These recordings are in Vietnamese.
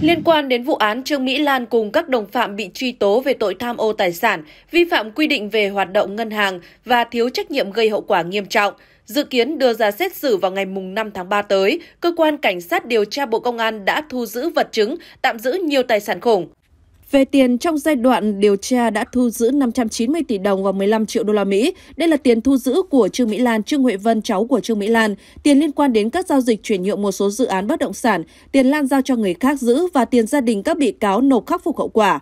Liên quan đến vụ án Trương Mỹ Lan cùng các đồng phạm bị truy tố về tội tham ô tài sản, vi phạm quy định về hoạt động ngân hàng và thiếu trách nhiệm gây hậu quả nghiêm trọng, dự kiến đưa ra xét xử vào ngày 5 tháng 3 tới, cơ quan cảnh sát điều tra Bộ Công an đã thu giữ vật chứng, tạm giữ nhiều tài sản khủng. Về tiền trong giai đoạn điều tra đã thu giữ 590 tỷ đồng và 15 triệu đô la Mỹ. Đây là tiền thu giữ của Trương Mỹ Lan, Trương Huệ Vân, cháu của Trương Mỹ Lan, tiền liên quan đến các giao dịch chuyển nhượng một số dự án bất động sản, tiền Lan giao cho người khác giữ và tiền gia đình các bị cáo nộp khắc phục hậu quả.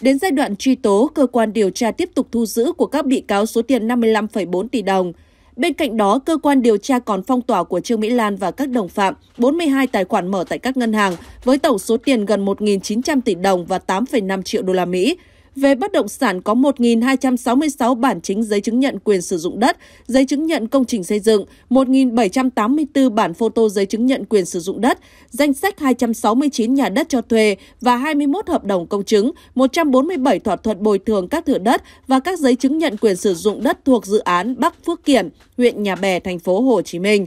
Đến giai đoạn truy tố, cơ quan điều tra tiếp tục thu giữ của các bị cáo số tiền 55,4 tỷ đồng. Bên cạnh đó, cơ quan điều tra còn phong tỏa của Trương Mỹ Lan và các đồng phạm 42 tài khoản mở tại các ngân hàng với tổng số tiền gần 1.900 tỷ đồng và 8,5 triệu đô la Mỹ, về bất động sản có 1.266 bản chính giấy chứng nhận quyền sử dụng đất, giấy chứng nhận công trình xây dựng, 1.784 bản photo giấy chứng nhận quyền sử dụng đất, danh sách 269 nhà đất cho thuê và 21 hợp đồng công chứng, 147 thỏa thuận bồi thường các thửa đất và các giấy chứng nhận quyền sử dụng đất thuộc dự án Bắc Phước Kiển, huyện Nhà Bè, thành phố Hồ Chí Minh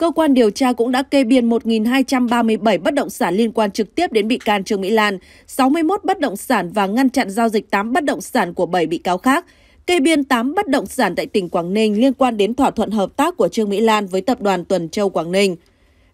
cơ quan điều tra cũng đã kê biên 1.237 bất động sản liên quan trực tiếp đến bị can Trương Mỹ Lan, 61 bất động sản và ngăn chặn giao dịch 8 bất động sản của 7 bị cáo khác. Kê biên 8 bất động sản tại tỉnh Quảng Ninh liên quan đến thỏa thuận hợp tác của Trương Mỹ Lan với tập đoàn Tuần Châu Quảng Ninh.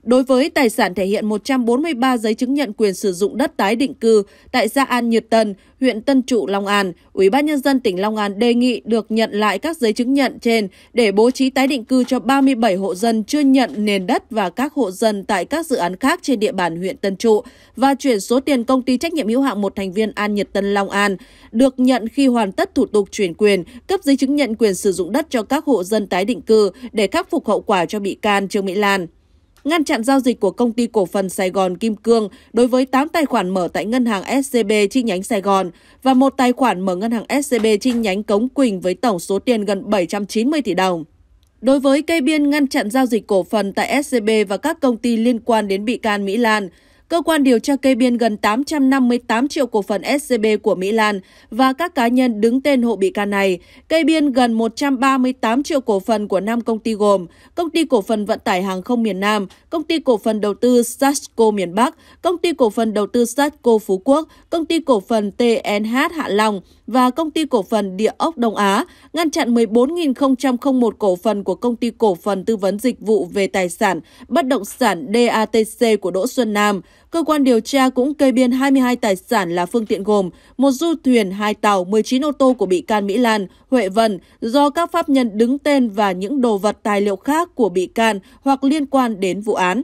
Đối với tài sản thể hiện 143 giấy chứng nhận quyền sử dụng đất tái định cư tại Gia An Nhật Tân, huyện Tân Trụ, Long An, Ủy ban Nhân dân tỉnh Long An đề nghị được nhận lại các giấy chứng nhận trên để bố trí tái định cư cho 37 hộ dân chưa nhận nền đất và các hộ dân tại các dự án khác trên địa bàn huyện Tân Trụ và chuyển số tiền công ty trách nhiệm hữu hạn một thành viên An Nhật Tân Long An được nhận khi hoàn tất thủ tục chuyển quyền, cấp giấy chứng nhận quyền sử dụng đất cho các hộ dân tái định cư để khắc phục hậu quả cho bị can Trương Mỹ Lan ngăn chặn giao dịch của công ty cổ phần Sài Gòn Kim Cương đối với 8 tài khoản mở tại ngân hàng SCB chi nhánh Sài Gòn và một tài khoản mở ngân hàng SCB chi nhánh Cống Quỳnh với tổng số tiền gần 790 tỷ đồng. Đối với cây biên ngăn chặn giao dịch cổ phần tại SCB và các công ty liên quan đến bị can Mỹ Lan, cơ quan điều tra kê biên gần 858 triệu cổ phần SCB của Mỹ Lan và các cá nhân đứng tên hộ bị can này, kê biên gần 138 triệu cổ phần của 5 công ty gồm Công ty Cổ phần Vận tải Hàng không miền Nam, Công ty Cổ phần Đầu tư sasco miền Bắc, Công ty Cổ phần Đầu tư sasco Phú Quốc, Công ty Cổ phần TNH Hạ Long và Công ty Cổ phần Địa ốc Đông Á, ngăn chặn 14.001 cổ phần của Công ty Cổ phần Tư vấn Dịch vụ về Tài sản Bất động sản DATC của Đỗ Xuân Nam, Cơ quan điều tra cũng kê biên 22 tài sản là phương tiện gồm một du thuyền, hai tàu, 19 ô tô của bị can Mỹ Lan, Huệ Vân do các pháp nhân đứng tên và những đồ vật tài liệu khác của bị can hoặc liên quan đến vụ án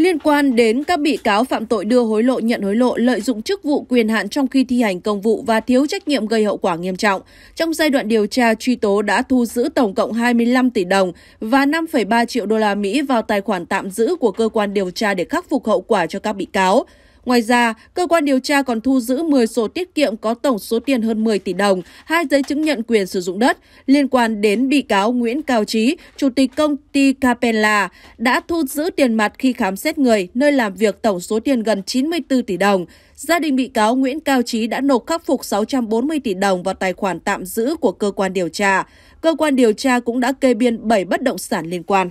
liên quan đến các bị cáo phạm tội đưa hối lộ, nhận hối lộ, lợi dụng chức vụ quyền hạn trong khi thi hành công vụ và thiếu trách nhiệm gây hậu quả nghiêm trọng. Trong giai đoạn điều tra truy tố đã thu giữ tổng cộng 25 tỷ đồng và 5,3 triệu đô la Mỹ vào tài khoản tạm giữ của cơ quan điều tra để khắc phục hậu quả cho các bị cáo. Ngoài ra, cơ quan điều tra còn thu giữ 10 sổ tiết kiệm có tổng số tiền hơn 10 tỷ đồng, hai giấy chứng nhận quyền sử dụng đất liên quan đến bị cáo Nguyễn Cao Trí, chủ tịch công ty Capella, đã thu giữ tiền mặt khi khám xét người nơi làm việc tổng số tiền gần 94 tỷ đồng. Gia đình bị cáo Nguyễn Cao Trí đã nộp khắc phục 640 tỷ đồng vào tài khoản tạm giữ của cơ quan điều tra. Cơ quan điều tra cũng đã kê biên 7 bất động sản liên quan.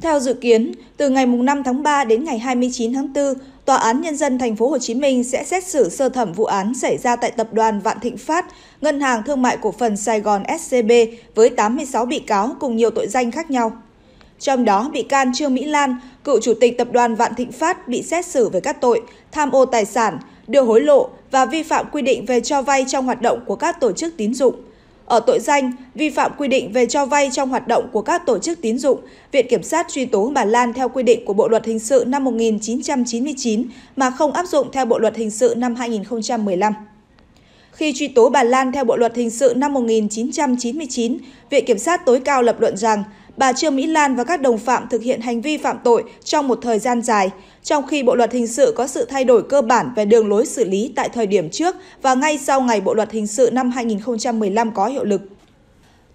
Theo dự kiến, từ ngày 5 tháng 3 đến ngày 29 tháng 4, Tòa án Nhân dân Thành phố Hồ Chí Minh sẽ xét xử sơ thẩm vụ án xảy ra tại Tập đoàn Vạn Thịnh Phát, Ngân hàng Thương mại Cổ phần Sài Gòn SCB với 86 bị cáo cùng nhiều tội danh khác nhau. Trong đó, bị can Trương Mỹ Lan, cựu chủ tịch Tập đoàn Vạn Thịnh Phát bị xét xử về các tội tham ô tài sản, đưa hối lộ và vi phạm quy định về cho vay trong hoạt động của các tổ chức tín dụng ở tội danh vi phạm quy định về cho vay trong hoạt động của các tổ chức tín dụng, Viện Kiểm sát truy tố bà Lan theo quy định của Bộ Luật Hình sự năm 1999 mà không áp dụng theo Bộ Luật Hình sự năm 2015. Khi truy tố bà Lan theo Bộ Luật Hình sự năm 1999, Viện Kiểm sát tối cao lập luận rằng bà Trương Mỹ Lan và các đồng phạm thực hiện hành vi phạm tội trong một thời gian dài, trong khi Bộ luật hình sự có sự thay đổi cơ bản về đường lối xử lý tại thời điểm trước và ngay sau ngày Bộ luật hình sự năm 2015 có hiệu lực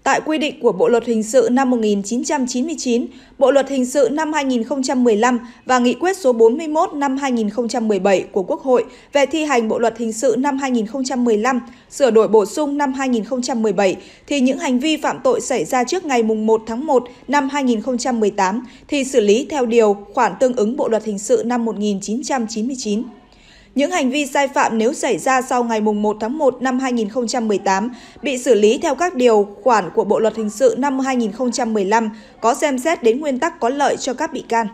tại quy định của Bộ luật hình sự năm 1999, Bộ luật hình sự năm 2015 và nghị quyết số 41 năm 2017 của Quốc hội về thi hành Bộ luật hình sự năm 2015 sửa đổi bổ sung năm 2017 thì những hành vi phạm tội xảy ra trước ngày 1 tháng 1 năm 2018 thì xử lý theo điều khoản tương ứng Bộ luật hình sự năm 1999. Những hành vi sai phạm nếu xảy ra sau ngày 1 tháng 1 năm 2018 bị xử lý theo các điều khoản của Bộ Luật Hình sự năm 2015 có xem xét đến nguyên tắc có lợi cho các bị can.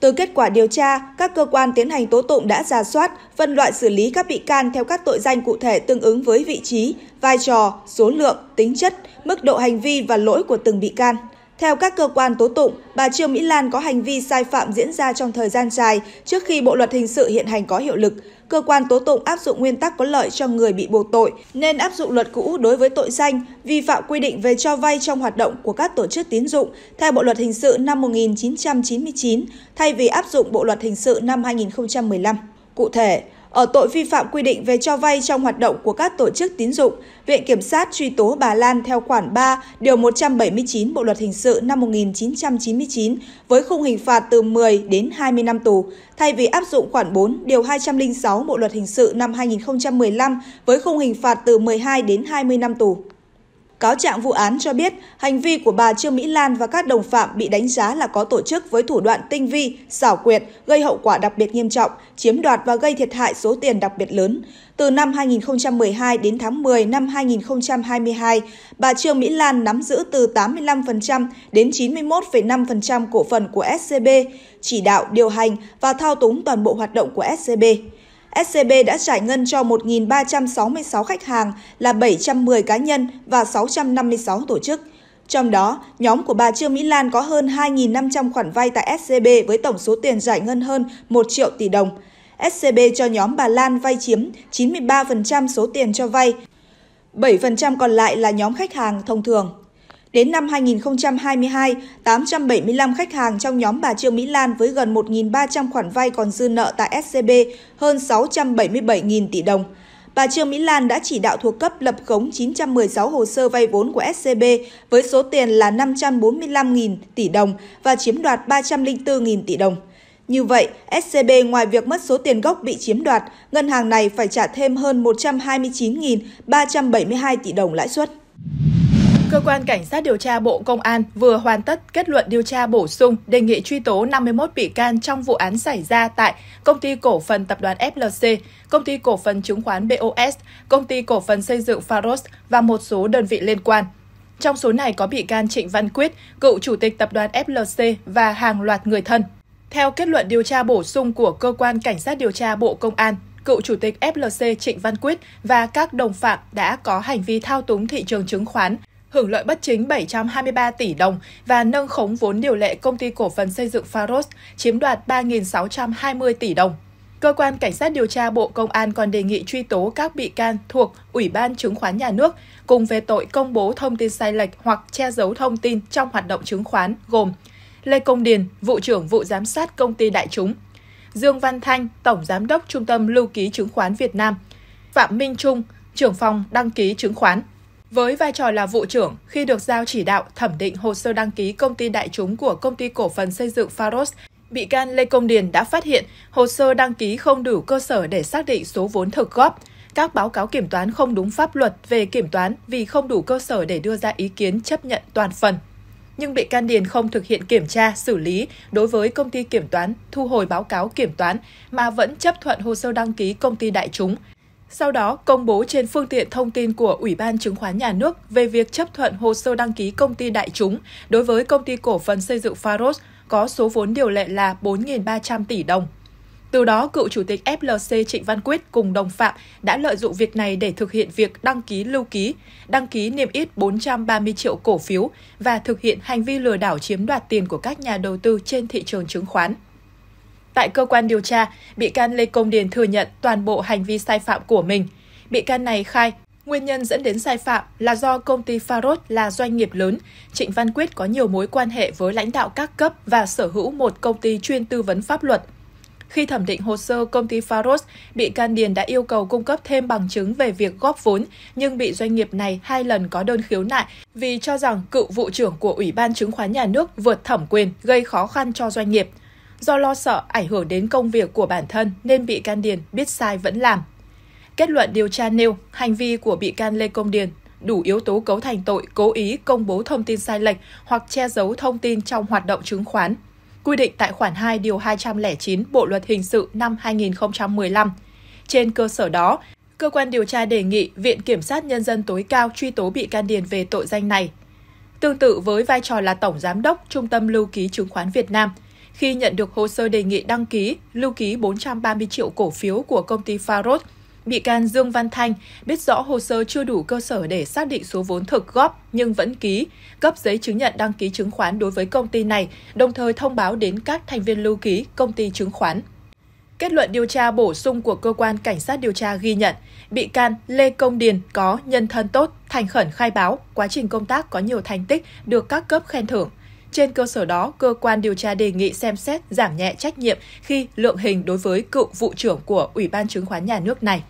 Từ kết quả điều tra, các cơ quan tiến hành tố tụng đã ra soát, phân loại xử lý các bị can theo các tội danh cụ thể tương ứng với vị trí, vai trò, số lượng, tính chất, mức độ hành vi và lỗi của từng bị can. Theo các cơ quan tố tụng, bà Trương Mỹ Lan có hành vi sai phạm diễn ra trong thời gian dài trước khi Bộ luật hình sự hiện hành có hiệu lực, cơ quan tố tụng áp dụng nguyên tắc có lợi cho người bị buộc tội nên áp dụng luật cũ đối với tội danh vi phạm quy định về cho vay trong hoạt động của các tổ chức tín dụng theo Bộ luật hình sự năm 1999 thay vì áp dụng Bộ luật hình sự năm 2015. Cụ thể, ở tội vi phạm quy định về cho vay trong hoạt động của các tổ chức tín dụng, Viện Kiểm sát truy tố bà Lan theo khoản 3, điều 179 Bộ Luật Hình sự năm 1999 với khung hình phạt từ 10 đến 20 năm tù, thay vì áp dụng khoản 4, điều 206 Bộ Luật Hình sự năm 2015 với khung hình phạt từ 12 đến 20 năm tù. Cáo trạng vụ án cho biết, hành vi của bà Trương Mỹ Lan và các đồng phạm bị đánh giá là có tổ chức với thủ đoạn tinh vi, xảo quyệt, gây hậu quả đặc biệt nghiêm trọng, chiếm đoạt và gây thiệt hại số tiền đặc biệt lớn. Từ năm 2012 đến tháng 10 năm 2022, bà Trương Mỹ Lan nắm giữ từ 85% đến 91,5% cổ phần của SCB, chỉ đạo, điều hành và thao túng toàn bộ hoạt động của SCB. SCB đã giải ngân cho 1.366 khách hàng là 710 cá nhân và 656 tổ chức. Trong đó, nhóm của bà Trương Mỹ Lan có hơn 2.500 khoản vay tại SCB với tổng số tiền giải ngân hơn 1 triệu tỷ đồng. SCB cho nhóm bà Lan vay chiếm 93% số tiền cho vay, 7% còn lại là nhóm khách hàng thông thường. Đến năm 2022, 875 khách hàng trong nhóm bà Trương Mỹ Lan với gần 1.300 khoản vay còn dư nợ tại SCB hơn 677.000 tỷ đồng. Bà Trương Mỹ Lan đã chỉ đạo thuộc cấp lập khống 916 hồ sơ vay vốn của SCB với số tiền là 545.000 tỷ đồng và chiếm đoạt 304.000 tỷ đồng. Như vậy, SCB ngoài việc mất số tiền gốc bị chiếm đoạt, ngân hàng này phải trả thêm hơn 129.372 tỷ đồng lãi suất. Cơ quan Cảnh sát điều tra Bộ Công an vừa hoàn tất kết luận điều tra bổ sung đề nghị truy tố 51 bị can trong vụ án xảy ra tại Công ty Cổ phần Tập đoàn FLC, Công ty Cổ phần Chứng khoán BOS, Công ty Cổ phần Xây dựng Faros và một số đơn vị liên quan. Trong số này có bị can Trịnh Văn Quyết, cựu chủ tịch tập đoàn FLC và hàng loạt người thân. Theo kết luận điều tra bổ sung của Cơ quan Cảnh sát điều tra Bộ Công an, cựu chủ tịch FLC Trịnh Văn Quyết và các đồng phạm đã có hành vi thao túng thị trường chứng khoán, hưởng lợi bất chính 723 tỷ đồng và nâng khống vốn điều lệ công ty cổ phần xây dựng Faros chiếm đoạt 3.620 tỷ đồng. Cơ quan Cảnh sát điều tra Bộ Công an còn đề nghị truy tố các bị can thuộc Ủy ban Chứng khoán Nhà nước cùng về tội công bố thông tin sai lệch hoặc che giấu thông tin trong hoạt động chứng khoán gồm Lê Công Điền, Vụ trưởng Vụ Giám sát Công ty Đại chúng, Dương Văn Thanh, Tổng Giám đốc Trung tâm Lưu ký Chứng khoán Việt Nam, Phạm Minh Trung, trưởng phòng đăng ký chứng khoán. Với vai trò là vụ trưởng, khi được giao chỉ đạo thẩm định hồ sơ đăng ký công ty đại chúng của công ty cổ phần xây dựng Faros, bị can Lê Công Điền đã phát hiện hồ sơ đăng ký không đủ cơ sở để xác định số vốn thực góp. Các báo cáo kiểm toán không đúng pháp luật về kiểm toán vì không đủ cơ sở để đưa ra ý kiến chấp nhận toàn phần. Nhưng bị can Điền không thực hiện kiểm tra, xử lý đối với công ty kiểm toán, thu hồi báo cáo kiểm toán mà vẫn chấp thuận hồ sơ đăng ký công ty đại chúng, sau đó công bố trên phương tiện thông tin của Ủy ban Chứng khoán Nhà nước về việc chấp thuận hồ sơ đăng ký công ty đại chúng đối với công ty cổ phần xây dựng Faros có số vốn điều lệ là 4.300 tỷ đồng. Từ đó, cựu chủ tịch FLC Trịnh Văn Quyết cùng đồng phạm đã lợi dụng việc này để thực hiện việc đăng ký lưu ký, đăng ký niêm yết 430 triệu cổ phiếu và thực hiện hành vi lừa đảo chiếm đoạt tiền của các nhà đầu tư trên thị trường chứng khoán. Tại cơ quan điều tra, bị can Lê Công Điền thừa nhận toàn bộ hành vi sai phạm của mình. Bị can này khai Nguyên nhân dẫn đến sai phạm là do công ty faros là doanh nghiệp lớn. Trịnh Văn Quyết có nhiều mối quan hệ với lãnh đạo các cấp và sở hữu một công ty chuyên tư vấn pháp luật. Khi thẩm định hồ sơ công ty Faros, bị can Điền đã yêu cầu cung cấp thêm bằng chứng về việc góp vốn, nhưng bị doanh nghiệp này hai lần có đơn khiếu nại vì cho rằng cựu vụ trưởng của Ủy ban chứng khoán nhà nước vượt thẩm quyền gây khó khăn cho doanh nghiệp. Do lo sợ ảnh hưởng đến công việc của bản thân nên bị can Điền biết sai vẫn làm. Kết luận điều tra nêu, hành vi của bị can Lê Công Điền đủ yếu tố cấu thành tội cố ý công bố thông tin sai lệch hoặc che giấu thông tin trong hoạt động chứng khoán. Quy định tại khoản 2 điều 209 Bộ luật hình sự năm 2015. Trên cơ sở đó, cơ quan điều tra đề nghị Viện Kiểm sát Nhân dân tối cao truy tố bị can Điền về tội danh này. Tương tự với vai trò là Tổng Giám đốc Trung tâm Lưu ký Chứng khoán Việt Nam – khi nhận được hồ sơ đề nghị đăng ký, lưu ký 430 triệu cổ phiếu của công ty Faros, bị can Dương Văn Thanh biết rõ hồ sơ chưa đủ cơ sở để xác định số vốn thực góp nhưng vẫn ký, cấp giấy chứng nhận đăng ký chứng khoán đối với công ty này, đồng thời thông báo đến các thành viên lưu ký công ty chứng khoán. Kết luận điều tra bổ sung của cơ quan cảnh sát điều tra ghi nhận, bị can Lê Công Điền có nhân thân tốt, thành khẩn khai báo, quá trình công tác có nhiều thành tích, được các cấp khen thưởng. Trên cơ sở đó, cơ quan điều tra đề nghị xem xét giảm nhẹ trách nhiệm khi lượng hình đối với cựu vụ trưởng của Ủy ban chứng khoán nhà nước này.